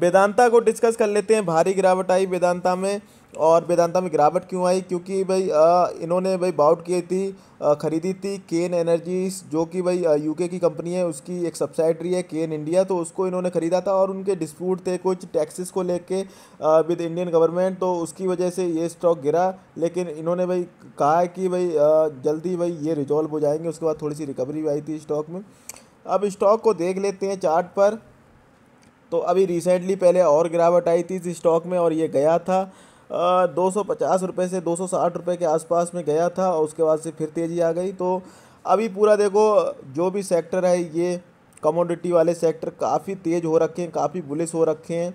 वेदांता को डिस्कस कर लेते हैं भारी गिरावट आई वेदांता में और वेदांता में गिरावट क्यों आई क्योंकि भाई इन्होंने भाई बाउट की थी खरीदी थी केन एनर्जीज जो कि भाई यूके की कंपनी है उसकी एक सब्साइडरी है केन इंडिया तो उसको इन्होंने ख़रीदा था और उनके डिस्प्यूट थे कुछ टैक्सेस को लेके विद इंडियन गवर्नमेंट तो उसकी वजह से ये स्टॉक गिरा लेकिन इन्होंने भाई कहा है कि भाई जल्दी भाई ये रिजॉल्व हो जाएंगे उसके बाद थोड़ी सी रिकवरी भी आई थी स्टॉक में अब स्टॉक को देख लेते हैं चार्ट पर तो अभी रिसेंटली पहले और गिरावट आई थी इस स्टॉक में और ये गया था दो सौ से दो सौ के आसपास में गया था और उसके बाद से फिर तेज़ी आ गई तो अभी पूरा देखो जो भी सेक्टर है ये कमोडिटी वाले सेक्टर काफ़ी तेज़ हो रखे हैं काफ़ी बुलिस हो रखे हैं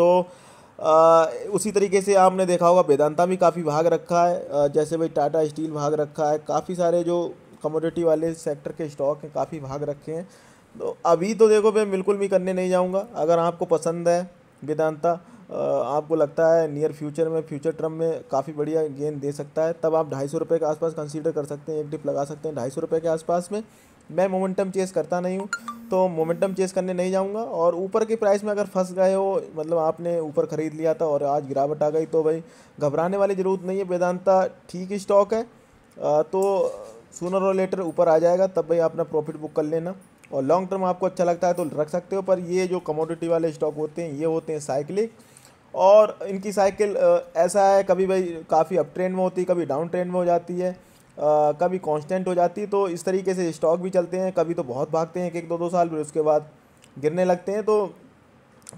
तो आ, उसी तरीके से आपने देखा होगा वेदांता भी काफ़ी भाग रखा है जैसे भाई टाटा स्टील भाग रखा है काफ़ी सारे जो कमोडिटी वाले सेक्टर के स्टॉक हैं काफ़ी भाग रखे हैं तो अभी तो देखो मैं बिल्कुल भी करने नहीं जाऊँगा अगर आपको पसंद है वेदांता आपको लगता है नियर फ्यूचर में फ्यूचर टर्म में काफ़ी बढ़िया गेंद दे सकता है तब आप ढाई सौ रुपये के आसपास कंसीडर कर सकते हैं एक डिप लगा सकते हैं ढाई सौ रुपये के आसपास में मैं मोमेंटम चेस करता नहीं हूँ तो मोमेंटम चेस करने नहीं जाऊँगा और ऊपर के प्राइस में अगर फंस गए हो मतलब आपने ऊपर ख़रीद लिया था और आज गिरावट आ गई तो भाई घबराने वाली ज़रूरत नहीं है वेदांता ठीक स्टॉक है तो सुनर और लेटर ऊपर आ जाएगा तब भाई अपना प्रॉफिट बुक कर लेना और लॉन्ग टर्म आपको अच्छा लगता है तो रख सकते हो पर ये जो कमोडिटी वाले स्टॉक होते हैं ये होते हैं साइकिलिक और इनकी साइकिल ऐसा है कभी भाई काफ़ी अप ट्रेंड में होती है कभी डाउन ट्रेंड में हो जाती है आ, कभी कांस्टेंट हो जाती है तो इस तरीके से स्टॉक भी चलते हैं कभी तो बहुत भागते हैं एक एक दो दो साल फिर उसके बाद गिरने लगते हैं तो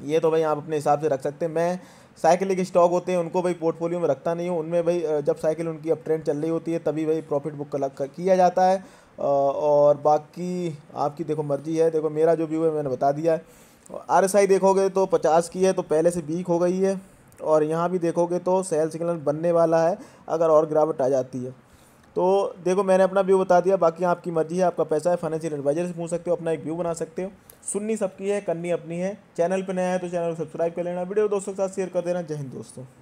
ये तो भाई आप अपने हिसाब से रख सकते हैं मैं साइकिल के स्टॉक होते हैं उनको भाई पोर्टफोलियो में रखता नहीं हूँ उनमें भाई जब साइकिल उनकी अब ट्रेंड चल रही होती है तभी भाई प्रॉफिट बुक का किया जाता है और बाकी आपकी देखो मर्जी है देखो मेरा जो व्यू है मैंने बता दिया है आर एस आई देखोगे तो पचास की है तो पहले से वीक हो गई है और यहाँ भी देखोगे तो सेल सिग्नल बनने वाला है अगर और गिरावट आ जाती है तो देखो मैंने अपना व्यू बता दिया बाकी आपकी मर्जी है आपका पैसा है फाइनेंशियल एडवाइजर से पूछ सकते हो अपना एक व्यू बना सकते हो सुननी सबकी है करनी अपनी है चैनल पर नया है तो चैनल को सब्सक्राइब कर लेना वीडियो दोस्तों के साथ शेयर कर देना जय हिंद दोस्तों